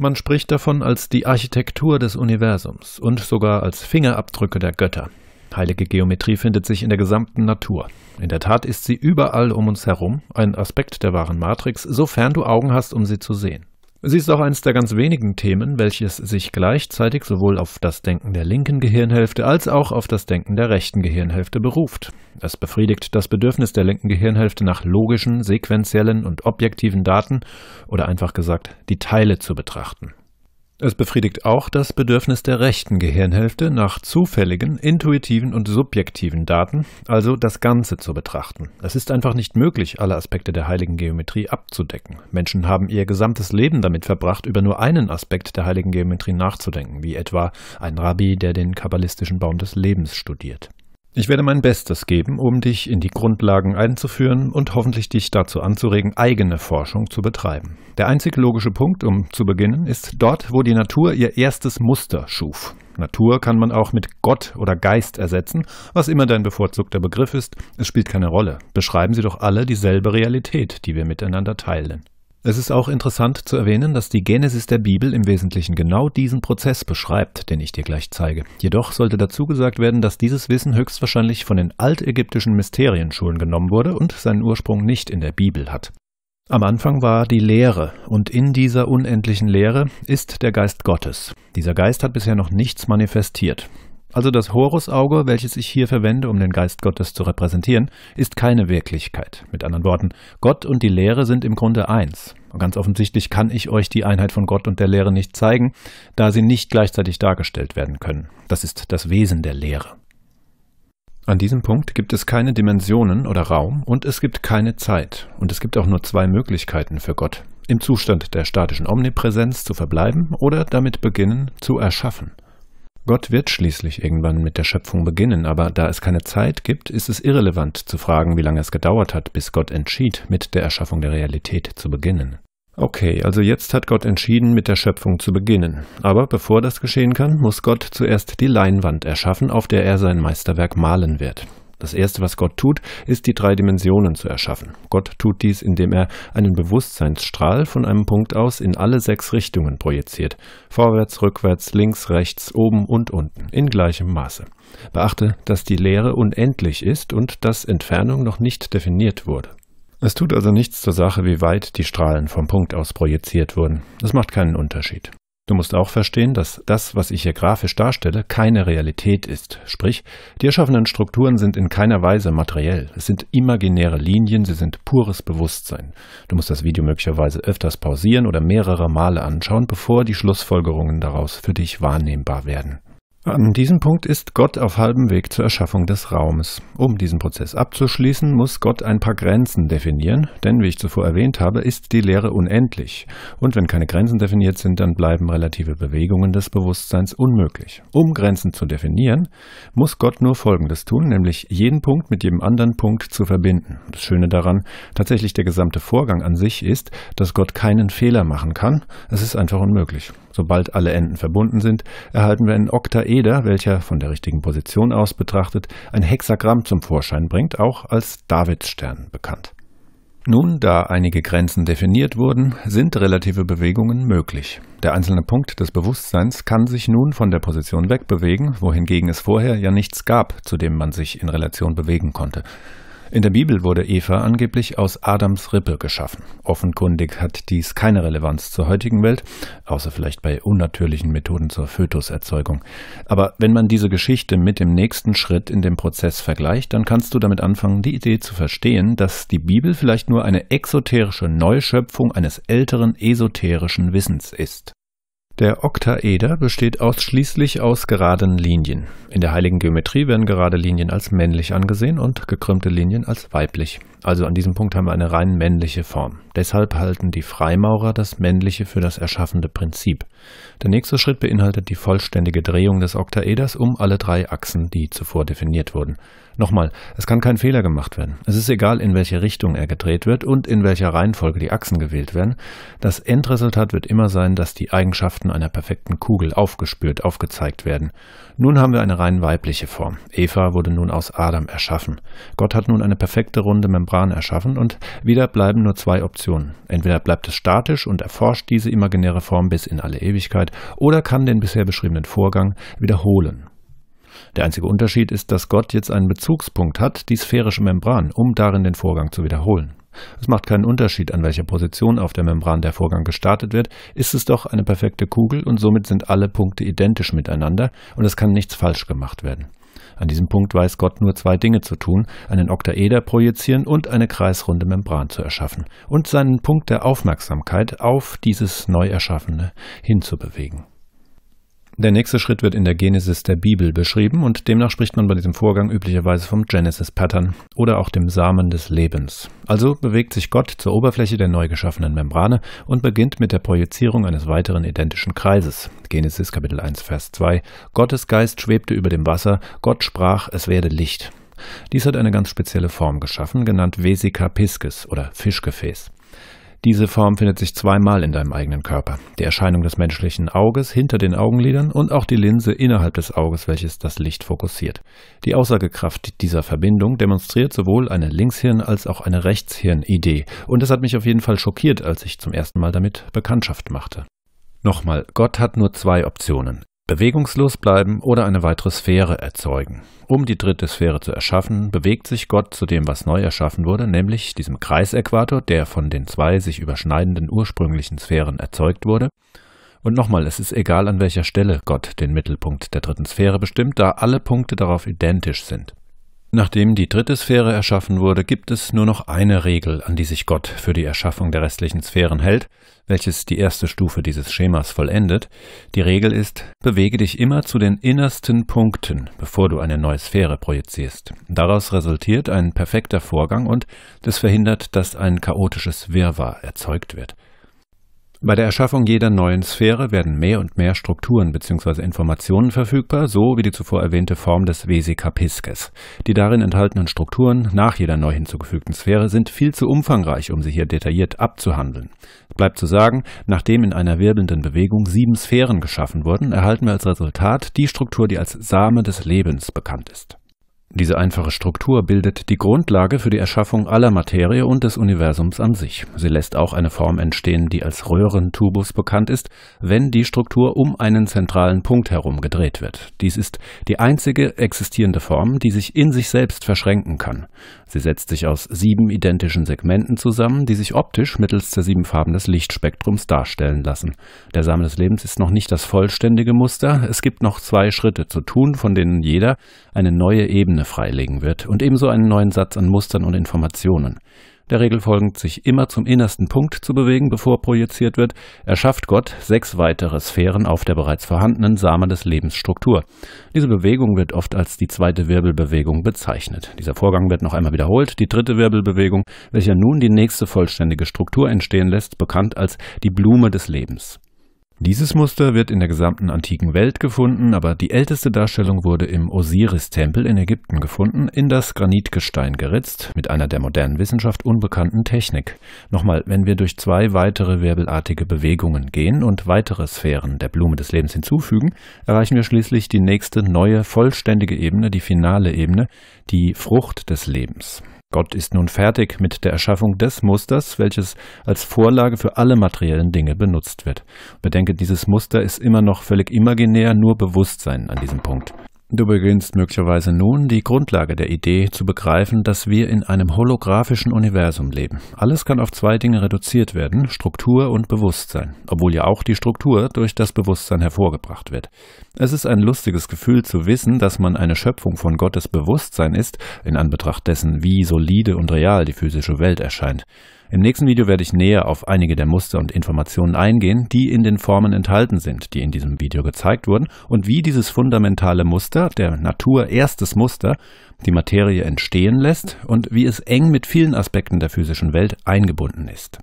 Man spricht davon als die Architektur des Universums und sogar als Fingerabdrücke der Götter. Heilige Geometrie findet sich in der gesamten Natur. In der Tat ist sie überall um uns herum, ein Aspekt der wahren Matrix, sofern du Augen hast, um sie zu sehen. Sie ist auch eines der ganz wenigen Themen, welches sich gleichzeitig sowohl auf das Denken der linken Gehirnhälfte als auch auf das Denken der rechten Gehirnhälfte beruft. Es befriedigt das Bedürfnis der linken Gehirnhälfte nach logischen, sequentiellen und objektiven Daten oder einfach gesagt, die Teile zu betrachten. Es befriedigt auch das Bedürfnis der rechten Gehirnhälfte nach zufälligen, intuitiven und subjektiven Daten, also das Ganze zu betrachten. Es ist einfach nicht möglich, alle Aspekte der heiligen Geometrie abzudecken. Menschen haben ihr gesamtes Leben damit verbracht, über nur einen Aspekt der heiligen Geometrie nachzudenken, wie etwa ein Rabbi, der den kabbalistischen Baum des Lebens studiert. Ich werde mein Bestes geben, um dich in die Grundlagen einzuführen und hoffentlich dich dazu anzuregen, eigene Forschung zu betreiben. Der einzig logische Punkt, um zu beginnen, ist dort, wo die Natur ihr erstes Muster schuf. Natur kann man auch mit Gott oder Geist ersetzen, was immer dein bevorzugter Begriff ist, es spielt keine Rolle. Beschreiben sie doch alle dieselbe Realität, die wir miteinander teilen. Es ist auch interessant zu erwähnen, dass die Genesis der Bibel im Wesentlichen genau diesen Prozess beschreibt, den ich dir gleich zeige. Jedoch sollte dazu gesagt werden, dass dieses Wissen höchstwahrscheinlich von den altägyptischen Mysterienschulen genommen wurde und seinen Ursprung nicht in der Bibel hat. Am Anfang war die Lehre, und in dieser unendlichen Lehre ist der Geist Gottes. Dieser Geist hat bisher noch nichts manifestiert. Also das Horusauge, welches ich hier verwende, um den Geist Gottes zu repräsentieren, ist keine Wirklichkeit. Mit anderen Worten, Gott und die Lehre sind im Grunde eins. Und ganz offensichtlich kann ich euch die Einheit von Gott und der Lehre nicht zeigen, da sie nicht gleichzeitig dargestellt werden können. Das ist das Wesen der Lehre. An diesem Punkt gibt es keine Dimensionen oder Raum und es gibt keine Zeit. Und es gibt auch nur zwei Möglichkeiten für Gott. Im Zustand der statischen Omnipräsenz zu verbleiben oder damit beginnen zu erschaffen. Gott wird schließlich irgendwann mit der Schöpfung beginnen, aber da es keine Zeit gibt, ist es irrelevant zu fragen, wie lange es gedauert hat, bis Gott entschied, mit der Erschaffung der Realität zu beginnen. Okay, also jetzt hat Gott entschieden, mit der Schöpfung zu beginnen. Aber bevor das geschehen kann, muss Gott zuerst die Leinwand erschaffen, auf der er sein Meisterwerk malen wird. Das Erste, was Gott tut, ist die drei Dimensionen zu erschaffen. Gott tut dies, indem er einen Bewusstseinsstrahl von einem Punkt aus in alle sechs Richtungen projiziert. Vorwärts, rückwärts, links, rechts, oben und unten, in gleichem Maße. Beachte, dass die Lehre unendlich ist und dass Entfernung noch nicht definiert wurde. Es tut also nichts zur Sache, wie weit die Strahlen vom Punkt aus projiziert wurden. Das macht keinen Unterschied. Du musst auch verstehen, dass das, was ich hier grafisch darstelle, keine Realität ist. Sprich, die erschaffenen Strukturen sind in keiner Weise materiell. Es sind imaginäre Linien, sie sind pures Bewusstsein. Du musst das Video möglicherweise öfters pausieren oder mehrere Male anschauen, bevor die Schlussfolgerungen daraus für dich wahrnehmbar werden. An diesem Punkt ist Gott auf halbem Weg zur Erschaffung des Raumes. Um diesen Prozess abzuschließen, muss Gott ein paar Grenzen definieren, denn wie ich zuvor erwähnt habe, ist die Lehre unendlich. Und wenn keine Grenzen definiert sind, dann bleiben relative Bewegungen des Bewusstseins unmöglich. Um Grenzen zu definieren, muss Gott nur Folgendes tun, nämlich jeden Punkt mit jedem anderen Punkt zu verbinden. Das Schöne daran, tatsächlich der gesamte Vorgang an sich ist, dass Gott keinen Fehler machen kann. Es ist einfach unmöglich. Sobald alle Enden verbunden sind, erhalten wir einen Oktaeder, welcher von der richtigen Position aus betrachtet ein Hexagramm zum Vorschein bringt, auch als Davidstern bekannt. Nun, da einige Grenzen definiert wurden, sind relative Bewegungen möglich. Der einzelne Punkt des Bewusstseins kann sich nun von der Position wegbewegen, wohingegen es vorher ja nichts gab, zu dem man sich in Relation bewegen konnte. In der Bibel wurde Eva angeblich aus Adams Rippe geschaffen. Offenkundig hat dies keine Relevanz zur heutigen Welt, außer vielleicht bei unnatürlichen Methoden zur Fötuserzeugung. Aber wenn man diese Geschichte mit dem nächsten Schritt in dem Prozess vergleicht, dann kannst du damit anfangen, die Idee zu verstehen, dass die Bibel vielleicht nur eine exoterische Neuschöpfung eines älteren esoterischen Wissens ist. Der Oktaeder besteht ausschließlich aus geraden Linien. In der heiligen Geometrie werden gerade Linien als männlich angesehen und gekrümmte Linien als weiblich. Also an diesem Punkt haben wir eine rein männliche Form. Deshalb halten die Freimaurer das Männliche für das erschaffende Prinzip. Der nächste Schritt beinhaltet die vollständige Drehung des Oktaeders um alle drei Achsen, die zuvor definiert wurden. Nochmal, es kann kein Fehler gemacht werden. Es ist egal, in welche Richtung er gedreht wird und in welcher Reihenfolge die Achsen gewählt werden. Das Endresultat wird immer sein, dass die Eigenschaften Formen einer perfekten Kugel aufgespürt, aufgezeigt werden. Nun haben wir eine rein weibliche Form. Eva wurde nun aus Adam erschaffen. Gott hat nun eine perfekte runde Membran erschaffen und wieder bleiben nur zwei Optionen. Entweder bleibt es statisch und erforscht diese imaginäre Form bis in alle Ewigkeit oder kann den bisher beschriebenen Vorgang wiederholen. Der einzige Unterschied ist, dass Gott jetzt einen Bezugspunkt hat, die sphärische Membran, um darin den Vorgang zu wiederholen. Es macht keinen Unterschied, an welcher Position auf der Membran der Vorgang gestartet wird, ist es doch eine perfekte Kugel und somit sind alle Punkte identisch miteinander und es kann nichts falsch gemacht werden. An diesem Punkt weiß Gott nur zwei Dinge zu tun, einen Oktaeder projizieren und eine kreisrunde Membran zu erschaffen und seinen Punkt der Aufmerksamkeit auf dieses Neuerschaffene hinzubewegen. Der nächste Schritt wird in der Genesis der Bibel beschrieben und demnach spricht man bei diesem Vorgang üblicherweise vom Genesis-Pattern oder auch dem Samen des Lebens. Also bewegt sich Gott zur Oberfläche der neu geschaffenen Membrane und beginnt mit der Projizierung eines weiteren identischen Kreises. Genesis Kapitel 1 Vers 2 Gottes Geist schwebte über dem Wasser, Gott sprach, es werde Licht. Dies hat eine ganz spezielle Form geschaffen, genannt Vesica piscis oder Fischgefäß. Diese Form findet sich zweimal in deinem eigenen Körper. Die Erscheinung des menschlichen Auges hinter den Augenlidern und auch die Linse innerhalb des Auges, welches das Licht fokussiert. Die Aussagekraft dieser Verbindung demonstriert sowohl eine Linkshirn- als auch eine Rechtshirn-Idee. Und es hat mich auf jeden Fall schockiert, als ich zum ersten Mal damit Bekanntschaft machte. Nochmal, Gott hat nur zwei Optionen. Bewegungslos bleiben oder eine weitere Sphäre erzeugen. Um die dritte Sphäre zu erschaffen, bewegt sich Gott zu dem, was neu erschaffen wurde, nämlich diesem Kreisäquator, der von den zwei sich überschneidenden ursprünglichen Sphären erzeugt wurde, und nochmal, es ist egal, an welcher Stelle Gott den Mittelpunkt der dritten Sphäre bestimmt, da alle Punkte darauf identisch sind. Nachdem die dritte Sphäre erschaffen wurde, gibt es nur noch eine Regel, an die sich Gott für die Erschaffung der restlichen Sphären hält, welches die erste Stufe dieses Schemas vollendet. Die Regel ist, bewege dich immer zu den innersten Punkten, bevor du eine neue Sphäre projizierst. Daraus resultiert ein perfekter Vorgang und das verhindert, dass ein chaotisches Wirrwarr erzeugt wird. Bei der Erschaffung jeder neuen Sphäre werden mehr und mehr Strukturen bzw. Informationen verfügbar, so wie die zuvor erwähnte Form des Vesica Pisces. Die darin enthaltenen Strukturen nach jeder neu hinzugefügten Sphäre sind viel zu umfangreich, um sie hier detailliert abzuhandeln. Es bleibt zu sagen, nachdem in einer wirbelnden Bewegung sieben Sphären geschaffen wurden, erhalten wir als Resultat die Struktur, die als Same des Lebens bekannt ist. Diese einfache Struktur bildet die Grundlage für die Erschaffung aller Materie und des Universums an sich. Sie lässt auch eine Form entstehen, die als Röhrentubus bekannt ist, wenn die Struktur um einen zentralen Punkt herum gedreht wird. Dies ist die einzige existierende Form, die sich in sich selbst verschränken kann. Sie setzt sich aus sieben identischen Segmenten zusammen, die sich optisch mittels der sieben Farben des Lichtspektrums darstellen lassen. Der Samen des Lebens ist noch nicht das vollständige Muster. Es gibt noch zwei Schritte zu tun, von denen jeder eine neue Ebene Ebene freilegen wird und ebenso einen neuen Satz an Mustern und Informationen. Der Regel folgend, sich immer zum innersten Punkt zu bewegen, bevor projiziert wird, erschafft Gott sechs weitere Sphären auf der bereits vorhandenen Samen des Lebens Struktur. Diese Bewegung wird oft als die zweite Wirbelbewegung bezeichnet. Dieser Vorgang wird noch einmal wiederholt, die dritte Wirbelbewegung, welcher nun die nächste vollständige Struktur entstehen lässt, bekannt als die Blume des Lebens. Dieses Muster wird in der gesamten antiken Welt gefunden, aber die älteste Darstellung wurde im Osiris-Tempel in Ägypten gefunden, in das Granitgestein geritzt, mit einer der modernen Wissenschaft unbekannten Technik. Nochmal, wenn wir durch zwei weitere wirbelartige Bewegungen gehen und weitere Sphären der Blume des Lebens hinzufügen, erreichen wir schließlich die nächste neue vollständige Ebene, die finale Ebene, die Frucht des Lebens. Gott ist nun fertig mit der Erschaffung des Musters, welches als Vorlage für alle materiellen Dinge benutzt wird. Bedenke, dieses Muster ist immer noch völlig imaginär, nur Bewusstsein an diesem Punkt. Du beginnst möglicherweise nun, die Grundlage der Idee zu begreifen, dass wir in einem holographischen Universum leben. Alles kann auf zwei Dinge reduziert werden, Struktur und Bewusstsein, obwohl ja auch die Struktur durch das Bewusstsein hervorgebracht wird. Es ist ein lustiges Gefühl zu wissen, dass man eine Schöpfung von Gottes Bewusstsein ist, in Anbetracht dessen, wie solide und real die physische Welt erscheint. Im nächsten Video werde ich näher auf einige der Muster und Informationen eingehen, die in den Formen enthalten sind, die in diesem Video gezeigt wurden und wie dieses fundamentale Muster, der Natur erstes Muster, die Materie entstehen lässt und wie es eng mit vielen Aspekten der physischen Welt eingebunden ist.